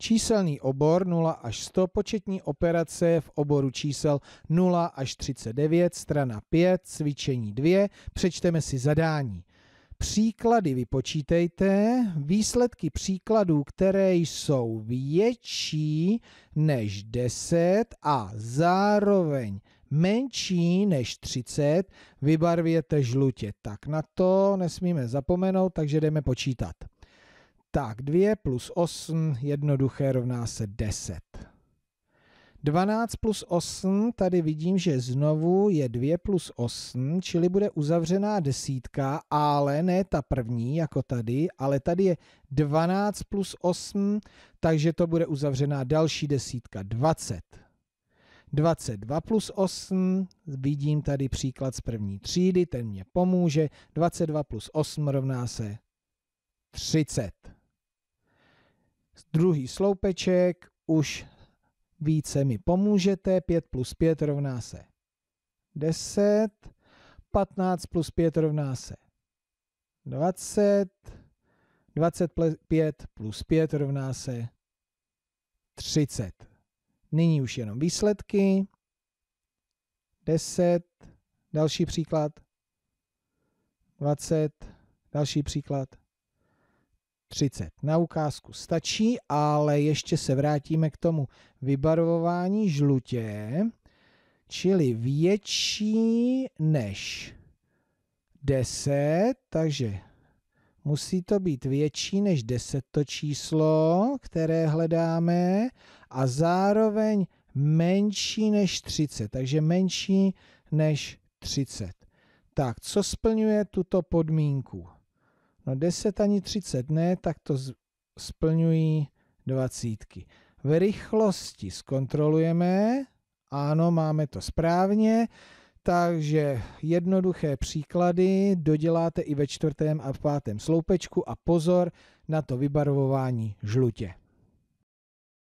Číselný obor 0 až 100, početní operace v oboru čísel 0 až 39, strana 5, cvičení 2, přečteme si zadání. Příklady vypočítejte, výsledky příkladů, které jsou větší než 10 a zároveň menší než 30, vybarvěte žlutě. Tak na to nesmíme zapomenout, takže jdeme počítat. Tak 2 plus 8 jednoduché rovná se 10. 12 plus 8, tady vidím, že znovu je 2 plus 8, čili bude uzavřená desítka, ale ne ta první, jako tady, ale tady je 12 plus 8, takže to bude uzavřená další desítka, 20. 22 plus 8, vidím tady příklad z první třídy, ten mě pomůže, 22 plus 8 rovná se 30 druhý sloupeček, už více mi pomůžete, 5 plus 5 rovná se 10, 15 plus 5 rovná se 20, 25 plus 5 rovná se 30. Nyní už jenom výsledky. 10, další příklad. 20, další příklad. 30. Na ukázku stačí, ale ještě se vrátíme k tomu vybarvování žlutě, čili větší než 10, takže musí to být větší než 10 to číslo, které hledáme a zároveň menší než 30, takže menší než 30. Tak, co splňuje tuto podmínku? No 10 ani 30 ne, tak to splňují dvacítky. V rychlosti zkontrolujeme, ano, máme to správně, takže jednoduché příklady doděláte i ve čtvrtém a v pátém sloupečku a pozor na to vybarvování žlutě.